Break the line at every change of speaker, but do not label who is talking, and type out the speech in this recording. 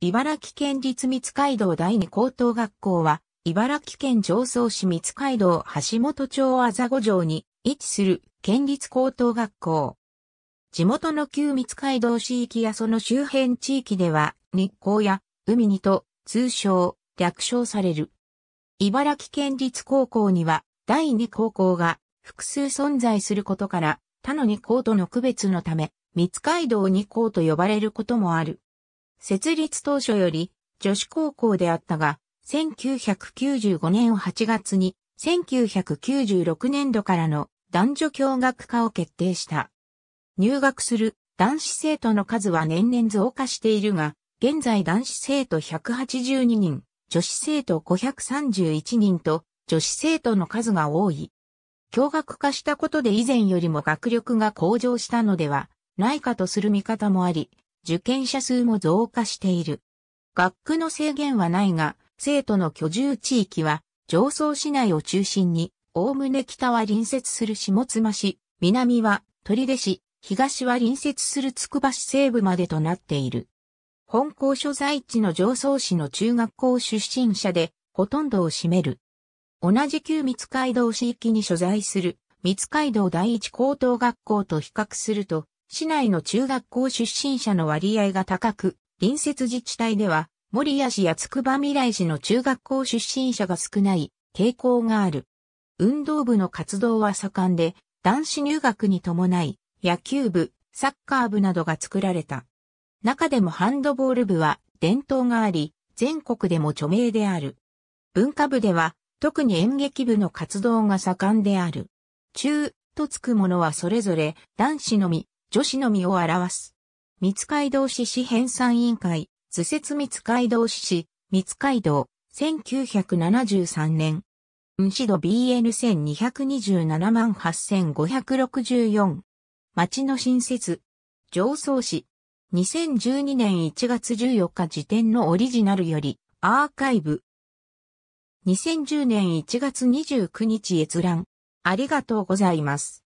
茨城県立三街道第二高等学校は、茨城県常総市三街道橋本町あざご城に位置する県立高等学校。地元の旧三街道市域やその周辺地域では、日光や海にと通称、略称される。茨城県立高校には、第二高校が複数存在することから、他の二校との区別のため、三街道二校と呼ばれることもある。設立当初より女子高校であったが、1995年8月に1996年度からの男女共学化を決定した。入学する男子生徒の数は年々増加しているが、現在男子生徒182人、女子生徒531人と女子生徒の数が多い。共学化したことで以前よりも学力が向上したのではないかとする見方もあり、受験者数も増加している。学区の制限はないが、生徒の居住地域は、上層市内を中心に、おおむね北は隣接する下妻市、南は取手市、東は隣接するつくば市西部までとなっている。本校所在地の上層市の中学校出身者で、ほとんどを占める。同じ旧三街道市域に所在する、三街道第一高等学校と比較すると、市内の中学校出身者の割合が高く、隣接自治体では、守谷市や筑波未来市の中学校出身者が少ない傾向がある。運動部の活動は盛んで、男子入学に伴い、野球部、サッカー部などが作られた。中でもハンドボール部は伝統があり、全国でも著名である。文化部では、特に演劇部の活動が盛んである。中、とつくものはそれぞれ男子のみ、女子のみを表す。密会同志市編纂委員会、図説密会同志市、密会堂、1973年。運指度 BN1227 万8564。町の新設。上層市。2012年1月14日時点のオリジナルより、アーカイブ。2010年1月29日閲覧。ありがとうございます。